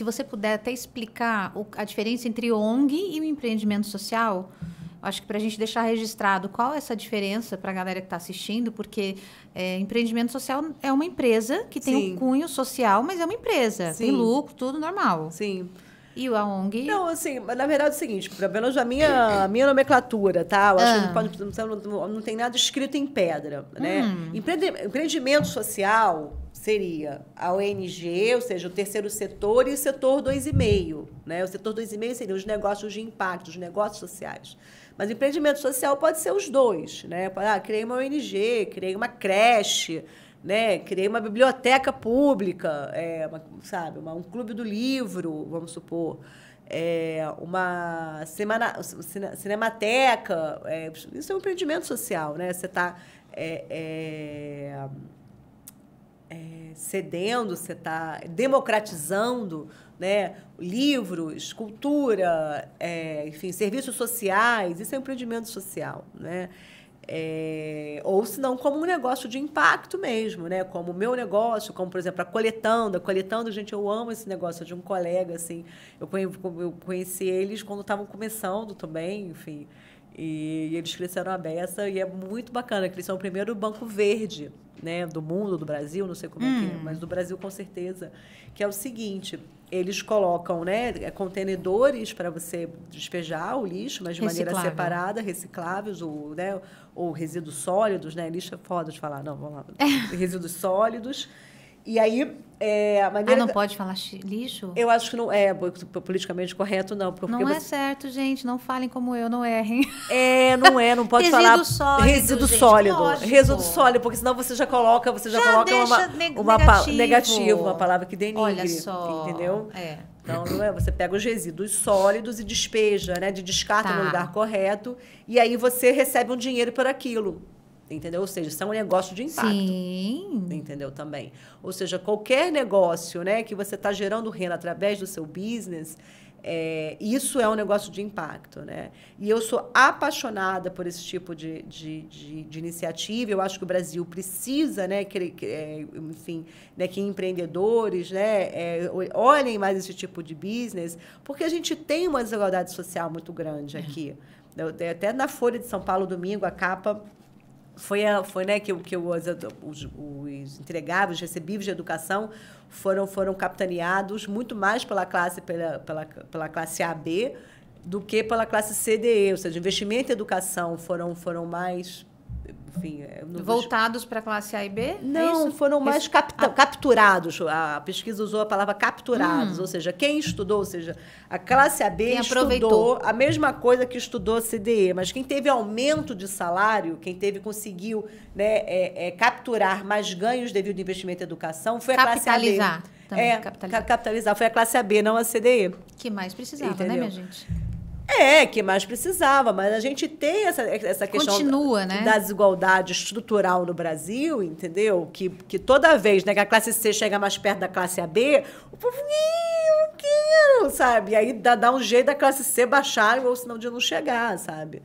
Se você puder até explicar o, a diferença entre ONG e o empreendimento social, acho que para a gente deixar registrado qual é essa diferença para a galera que está assistindo, porque é, empreendimento social é uma empresa que tem Sim. um cunho social, mas é uma empresa, Sim. tem lucro, tudo normal. Sim. Sim. E a ONG? Não, assim, na verdade é o seguinte, a minha, minha nomenclatura, tá? Eu acho ah. que não, pode, não, não, tem nada escrito em pedra, né? Hum. empreendimento social seria a ONG, ou seja, o terceiro setor e o setor 2,5, né? O setor 2,5 seria os negócios de impacto, os negócios sociais. Mas empreendimento social pode ser os dois, né? Ah, criei uma ONG, criei uma creche, né? Criei uma biblioteca pública, é, uma, sabe, uma, um clube do livro, vamos supor, é, uma semana, cine, cinemateca. É, isso é um empreendimento social, né? Você está é, é, é, cedendo, você está democratizando né? livros, cultura, enfim, serviços sociais. Isso é um empreendimento social, né? É, ou se não como um negócio de impacto mesmo, né? Como o meu negócio, como por exemplo a coletando, a coletando, gente, eu amo esse negócio de um colega assim. Eu conheci, eu conheci eles quando estavam começando também, enfim. E, e eles cresceram a beça e é muito bacana, que eles são o primeiro banco verde né, do mundo, do Brasil, não sei como hum. é que é, hum. mas do Brasil com certeza, que é o seguinte, eles colocam né, é, contenedores para você despejar o lixo, mas de reciclável. maneira separada, recicláveis, ou, né, ou resíduos sólidos, né? Lixo é foda de falar, não, vamos lá. É. Resíduos sólidos. E aí. É, a maneira ah, não que... pode falar lixo? Eu acho que não é politicamente correto, não. Porque não é certo, gente. Não falem como eu, não errem. É, não é, não pode falar. Sólido, resíduo gente, sólido. Lógico. Resíduo sólido, porque senão você já coloca, você já, já coloca uma, neg uma negativo. negativo. uma palavra que denigre. Olha só. Entendeu? É. Então, não é? Você pega os resíduos sólidos e despeja, né? De descarta tá. no lugar correto. E aí você recebe um dinheiro por aquilo. Entendeu? Ou seja, são negócios é um negócio de impacto. Sim. Entendeu? Também. Ou seja, qualquer negócio né, que você está gerando renda através do seu business, é, isso é um negócio de impacto, né? E eu sou apaixonada por esse tipo de, de, de, de iniciativa. Eu acho que o Brasil precisa, né, que, é, enfim, né, que empreendedores, né, é, olhem mais esse tipo de business, porque a gente tem uma desigualdade social muito grande é. aqui. Eu, até na Folha de São Paulo domingo a capa foi, a, foi né, que, que os, os, os entregáveis, os recebíveis de educação foram, foram capitaneados muito mais pela classe, pela, pela, pela classe AB do que pela classe CDE, ou seja, investimento em educação foram, foram mais enfim. É, Voltados para a classe A e B? É não, é foram mais ah. capta, ah. capturados. A pesquisa usou a palavra capturados, hum. ou seja, quem estudou, ou seja, a classe AB quem estudou aproveitou. a mesma coisa que estudou a CDE, mas quem teve aumento de salário, quem teve conseguiu né, é, é, capturar mais ganhos devido ao investimento em educação, foi a classe AB. Também, é, capitalizar. capitalizar. Foi a classe AB, não a CDE. Que mais precisava, né, Entendeu? né, minha gente? É, que mais precisava, mas a gente tem essa, essa questão Continua, da, né? da desigualdade estrutural no Brasil, entendeu? Que, que toda vez né, que a classe C chega mais perto da classe AB, o povo, eu não quero, sabe? E aí dá, dá um jeito da classe C baixar ou senão de não chegar, sabe?